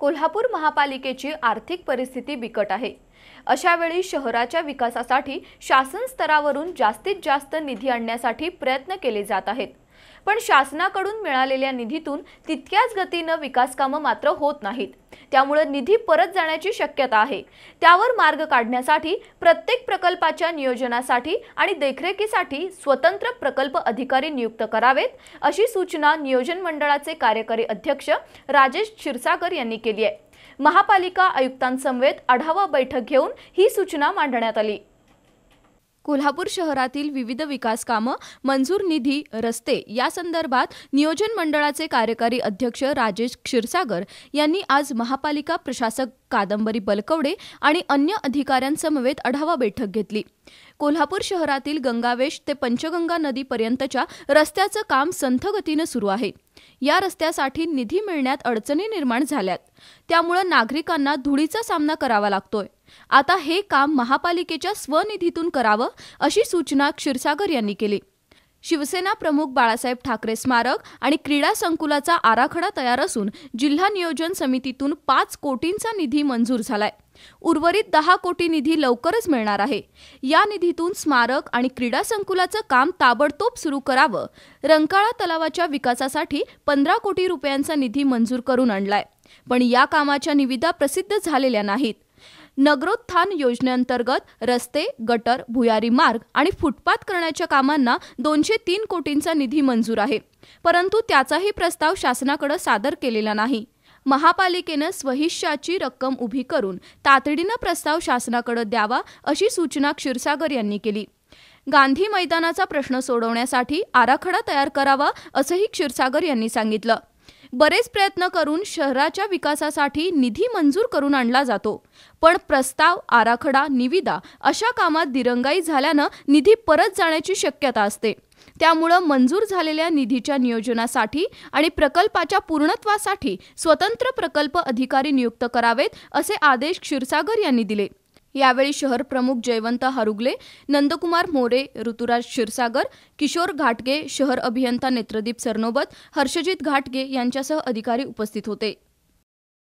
कोल्हापूर महापालिकेची आर्थिक परिस्थिती बिकट आहे अशावेळी शहराच्या विकासासाठी शासन स्तरावरून जास्तीत जास्त निधी आणण्यासाठी प्रयत्न केले जात आहेत पण शासनाकडून मिळालेल्या निधीतून तितक्याच गतीनं विकासकामं मात्र होत नाहीत त्यामुळे निधी परत जाण्याची शक्यता आहे त्यावर मार्ग काढण्यासाठी प्रत्येक प्रकल्पाच्या नियोजनासाठी आणि देखरेखीसाठी स्वतंत्र प्रकल्प अधिकारी नियुक्त करावेत अशी सूचना नियोजन मंडळाचे कार्यकारी अध्यक्ष राजेश क्षीरसागर यांनी केली आहे महापालिका आयुक्तांसमवेत आढावा बैठक घेऊन ही सूचना मांडण्यात आली कोल्हापूर शहरातील विविध विकास कामं मंजूर निधी रस्ते या संदर्भात नियोजन मंडळाचे कार्यकारी अध्यक्ष राजेश क्षीरसागर यांनी आज महापालिका प्रशासक कादंबरी बलकवडे आणि अन्य अधिकाऱ्यांसमवेत आढावा बैठक घेतली कोल्हापूर शहरातील गंगावेश ते पंचगंगा नदीपर्यंतच्या रस्त्याचं काम संथगतीनं सुरू आहे या रस्त्यासाठी निधी मिळण्यात अडचणी निर्माण झाल्यात त्यामुळे नागरिकांना धुळीचा सामना करावा लागतोय आता हे काम महापालिकेच्या स्वनिधीतून करावं अशी सूचना क्षीरसागर यांनी केली शिवसेना प्रमुख बाळासाहेब ठाकरे स्मारक आणि क्रीडा संकुलाचा आराखडा तयार असून जिल्हा नियोजन समितीतून पाच कोटींचा निधी मंजूर झालाय उर्वरित दहा कोटी निधी लवकरच मिळणार आहे या निधीतून स्मारक आणि क्रीडा संकुलाचं काम ताबडतोब सुरू करावं रंकाळा तलावाच्या विकासासाठी पंधरा कोटी रुपयांचा निधी मंजूर करून आणलाय पण या कामाच्या निविदा प्रसिद्ध झालेल्या नाहीत नगरोत्थान योजनेअंतर्गत रस्ते गटर भुयारी मार्ग आणि फुटपाथ करण्याच्या कामांना दोनशे तीन कोटींचा निधी मंजूर आहे परंतु त्याचाही प्रस्ताव शासनाकडे सादर केलेला नाही महापालिकेनं स्वहिष्याची रक्कम उभी करून तातडीनं प्रस्ताव शासनाकडे द्यावा अशी सूचना क्षीरसागर यांनी केली गांधी मैदानाचा प्रश्न सोडवण्यासाठी आराखडा तयार करावा असंही क्षीरसागर यांनी सांगितलं बरेच प्रयत्न करून शहराच्या विकासासाठी निधी मंजूर करून आणला जातो पण प्रस्ताव आराखडा निविदा अशा कामात दिरंगाई झाल्यानं निधी परत जाण्याची शक्यता असते त्यामुळं मंजूर झालेल्या निधीच्या नियोजनासाठी आणि प्रकल्पाच्या पूर्णत्वासाठी स्वतंत्र प्रकल्प अधिकारी नियुक्त करावेत असे आदेश क्षीरसागर यांनी दिले यावेळी शहर प्रमुख जयवंत हरुगले नंदकुमार मोरे ऋतुराज क्षीरसागर किशोर घाटगे शहर अभियंता नेत्रदीप सरनोबत हर्षजित घाटगे यांच्यासह अधिकारी उपस्थित होते